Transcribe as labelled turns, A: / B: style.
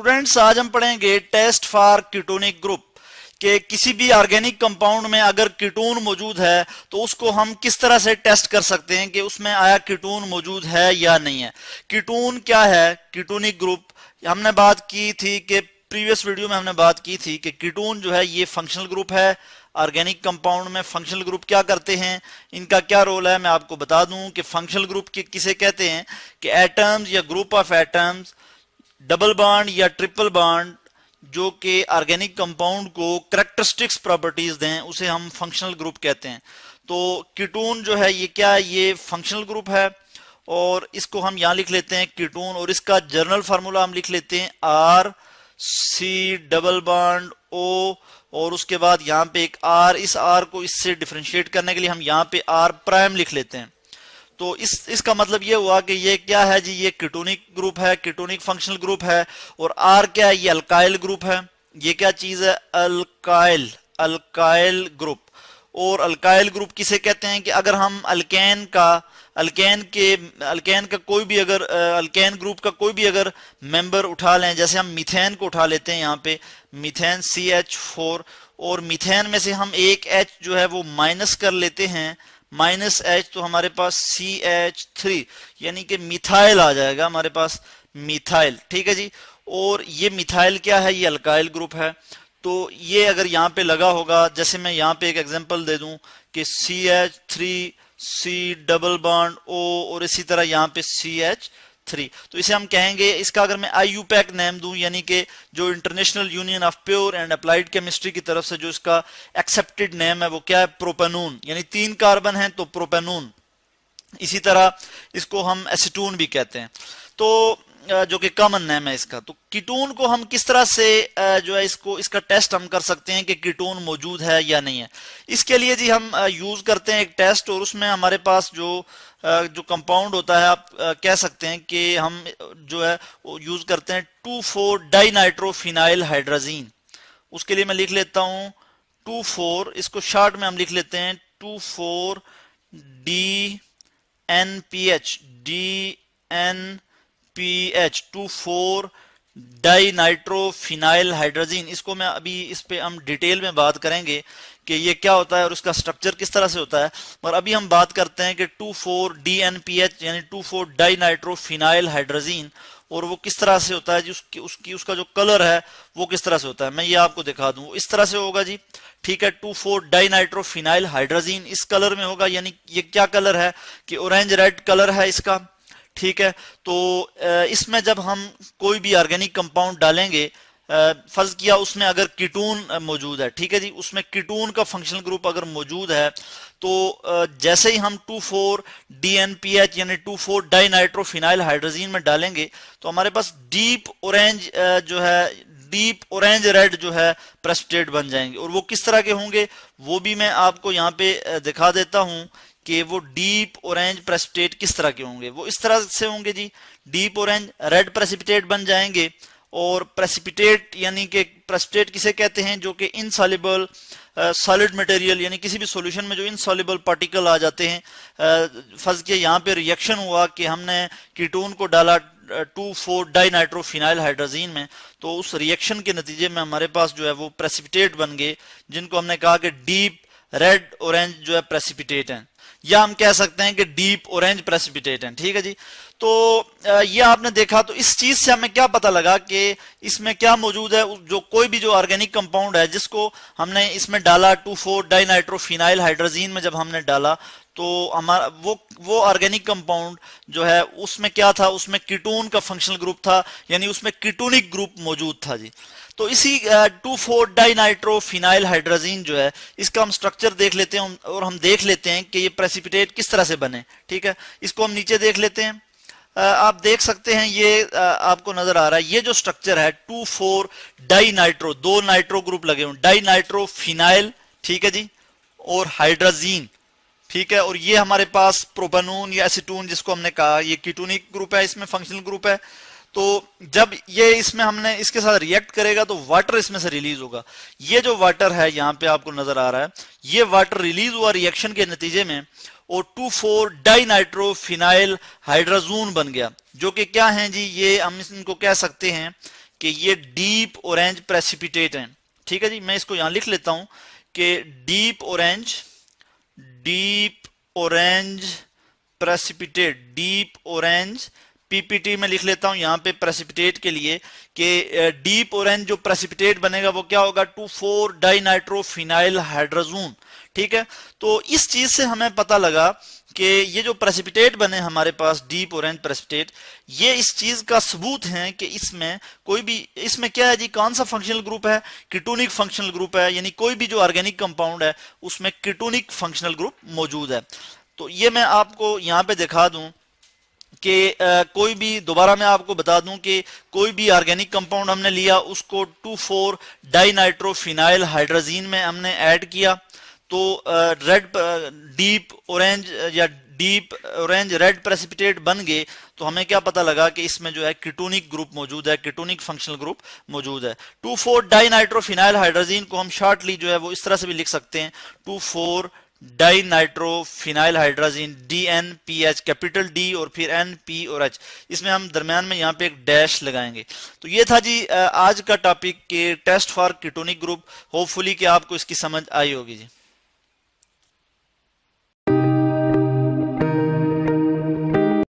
A: students आज हम पढ़ेंगे टेस्ट फॉर कीटोनिक ग्रुप के किसी भी ऑर्गेनिक कंपाउंड में अगर कीटोन मौजूद है तो उसको हम किस तरह से टेस्ट कर सकते हैं कि उसमें आया कीटोन मौजूद है या नहीं है कीटोन क्या है कीटोनिक ग्रुप हमने बात की थी कि प्रीवियस वीडियो में हमने बात की थी कि कीटोन जो है ये फंक्शनल ग्रुप है ऑर्गेनिक कंपाउंड में फंक्शनल ग्रुप क्या करते हैं इनका क्या रोल है मैं आपको बता दूं कि फंक्शनल ग्रुप के किसे कहते हैं कि एटम्स या group of atoms double bond या ट्रिपल बॉन्ड जो कि ऑर्गेनिक कंपाउंड को करेक्टरिस्टिक्स प्रॉपर्टीज दें उसे हम फंक्शनल ग्रुप कहते हैं तो कीटून जो है ये क्या है ये फंक्शनल ग्रुप है और इसको हम यहां लिख लेते हैं कीटून और इसका जर्नल फार्मूला हम लिख लेते हैं R C double bond O और उसके बाद यहाँ पे एक आर इस आर को इससे डिफ्रेंशिएट करने के लिए हम यहाँ पे आर प्राइम लिख लेते हैं तो इस इसका मतलब ये हुआ कि ये क्या है जी ये किटोनिक ग्रुप है किटोनिक फंक्शनल ग्रुप है और आर क्या है ये अल्काइल ग्रुप है ये क्या चीज है अल्काइल अल्काइल ग्रुप और अल्काइल ग्रुप किसे कहते हैं कि अगर हम अल्कैन का अल्केन के अल्केन का कोई भी अगर अल्कैन ग्रुप का कोई भी अगर मेंबर उठा लें जैसे हम मिथेन को उठा लेते हैं यहाँ पे मिथेन सी एच फोर और मिथेन में से हम एक एच जो है वो माइनस कर लेते हैं माइनस एच तो हमारे पास सी एच थ्री यानी कि मिथाइल आ जाएगा हमारे पास मिथाइल ठीक है जी और ये मिथाइल क्या है ये अल्काइल ग्रुप है तो ये अगर यहाँ पे लगा होगा जैसे मैं यहाँ पे एक एग्जांपल दे दूं कि C H three C double bond O और इसी तरह यहाँ पे सी एच थ्री तो इसे हम कहेंगे इसका अगर मैं आई यू पैक नेम दू यानी कि जो international union of pure and applied chemistry की तरफ से जो इसका एक्सेप्टेड नेम है वो क्या है प्रोपेनून यानी तीन कार्बन है तो प्रोपेनून इसी तरह इसको हम एसिटून भी कहते हैं तो जो कि कॉमन नेम है इसका तो कीटोन को हम किस तरह से जो है इसको इसका टेस्ट हम कर सकते हैं कि कीटोन मौजूद है या नहीं है इसके लिए जी हम यूज करते हैं एक टेस्ट और उसमें हमारे पास जो जो कंपाउंड होता है आप कह सकते हैं कि हम जो है यूज करते हैं टू फोर डाइनाइट्रोफिनाइल हाइड्राजीन उसके लिए मैं लिख लेता हूं टू फोर इसको शार्ट में हम लिख लेते हैं two four D N P H D N H two four di nitrophenyl hydrazine इसको मैं अभी इस पे हम डिटेल में बात करेंगे कि ये क्या होता है और उसका स्ट्रक्चर किस तरह से होता है और अभी हम बात करते हैं कि two four D N P H यानी two four di nitrophenyl hydrazine और वो किस तरह से होता है जी उसकी उसकी उसका जो कलर है वो किस तरह से होता है मैं ये आपको दिखा दूँ इस तरह से होगा जी ठीक है two four di nitrophenyl hydrazine इस कलर में होगा यानी ये क्या कलर है कि ऑरेंज रेड कलर है इसका ठीक है तो इसमें जब हम कोई भी ऑर्गेनिक कंपाउंड डालेंगे फर्ज किया उसमें अगर कीटून मौजूद है ठीक है जी उसमें कीटून का फंक्शनल ग्रुप अगर मौजूद है तो जैसे ही हम 2,4 डीएनपीएच यानी 2,4 डाइनाइट्रोफिनाइल हाइड्रोजीन में डालेंगे तो हमारे पास डीप ऑरेंज जो है डीप ऑरेंज रेड जो है प्रेस्टेट बन जाएंगे और वो किस तरह के होंगे वो भी मैं आपको यहाँ पे दिखा देता हूँ कि वो डीप ऑरेंज प्रेसिपिटेट किस तरह के होंगे वो इस तरह से होंगे जी डीप ऑरेंज रेड प्रेसिपिटेट बन जाएंगे और प्रेसिपिटेट यानी कि प्रेसिपिटेट किसे कहते हैं जो कि इनसॉलेबल सॉलिड मटेरियल यानी किसी भी सॉल्यूशन में जो इनसॉलेबल पार्टिकल आ जाते हैं फर्ज के यहाँ पे रिएक्शन हुआ कि हमने कीटोन को डाला टू फोर डाइनाइट्रोफिनाइल हाइड्रोजीन में तो उस रिएक्शन के नतीजे में हमारे पास जो है वो प्रेसिपिटेट बन गए जिनको हमने कहा कि डीप रेड ऑरेंज जो है प्रेसिपिटेट हैं या हम कह सकते हैं कि डीप ऑरेंज प्रेसिपिटेट है ठीक है जी तो ये आपने देखा तो इस चीज से हमें क्या पता लगा कि इसमें क्या मौजूद है जो कोई भी जो ऑर्गेनिक कंपाउंड है जिसको हमने इसमें डाला टू फोर डाइनाइट्रोफिनाइल हाइड्रोजीन में जब हमने डाला तो हमारा वो वो ऑर्गेनिक कंपाउंड जो है उसमें क्या था उसमें कीटोन का फंक्शनल ग्रुप था यानी उसमें कीटोनिक ग्रुप मौजूद था जी तो इसी टू फोर डाइनाइट्रोफिनाइल हाइड्राजीन जो है इसका हम स्ट्रक्चर देख लेते हैं और हम देख लेते हैं कि ये प्रेसिपिटेट किस तरह से बने ठीक है इसको हम नीचे देख लेते हैं आप देख सकते हैं ये आपको नजर आ रहा है ये जो स्ट्रक्चर है टू फोर डाई नाइट्रो दो नाइट्रो ग्रुप लगे हुए डाई नाइट्रो फिनाइल ठीक है जी और हाइड्राजीन ठीक है और ये हमारे पास प्रोबनून या एसिटून जिसको हमने कहा ये कीटोनिक ग्रुप है इसमें फंक्शनल ग्रुप है तो जब ये इसमें हमने इसके साथ रिएक्ट करेगा तो वाटर इसमें से रिलीज होगा ये जो वाटर है यहाँ पे आपको नजर आ रहा है ये वाटर रिलीज हुआ रिएक्शन के नतीजे में और टू फोर डाइनाइट्रोफिनाइल हाइड्राजून बन गया जो कि क्या है जी ये हम इनको कह सकते हैं कि ये डीप ऑरेंज प्रेसिपिटेट है ठीक है जी मैं इसको यहाँ लिख लेता हूं कि deep orange deep orange precipitate deep orange PPT में लिख लेता हूं यहां पे प्रेसिपिटेट के लिए कि डीप ऑरेंज जो प्रेसिपिटेट बनेगा वो क्या होगा टू फोर डाइनाइट्रोफिनाइल हाइड्रोजून ठीक है तो इस चीज से हमें पता लगा कि ये जो प्रेसिपिटेट बने हमारे पास डीप ऑरेंज प्रेसिपिटेट ये इस चीज का सबूत है कि इसमें कोई भी इसमें क्या है जी कौन सा फंक्शनल ग्रुप है किटोनिक फंक्शनल ग्रुप है यानी कोई भी जो ऑर्गेनिक कंपाउंड है उसमें किटोनिक फंक्शनल ग्रुप मौजूद है तो ये मैं आपको यहाँ पे दिखा दू कि कोई भी दोबारा मैं आपको बता दूं कि कोई भी ऑर्गेनिक कंपाउंड हमने लिया उसको टू फोर डाइनाइट्रोफिनाइल हाइड्रोजीन में हमने ऐड किया तो रेड डीप ऑरेंज या डीप ऑरेंज रेड प्रेसिपिटेट बन गए तो हमें क्या पता लगा कि इसमें जो है किटोनिक ग्रुप मौजूद है किटोनिक फंक्शनल ग्रुप मौजूद है टू फोर डाइनाइट्रोफिनाइल हाइड्रोजीन को हम शॉर्टली जो है वो इस तरह से भी लिख सकते हैं two four dinitrophenyl hydrazine D N P H capital D और फिर एन पी और एच इसमें हम दरमियान में यहाँ पे एक डैश लगाएंगे तो ये था जी आज का टॉपिक के test for ketonic group hopefully कि आपको इसकी समझ आई होगी जी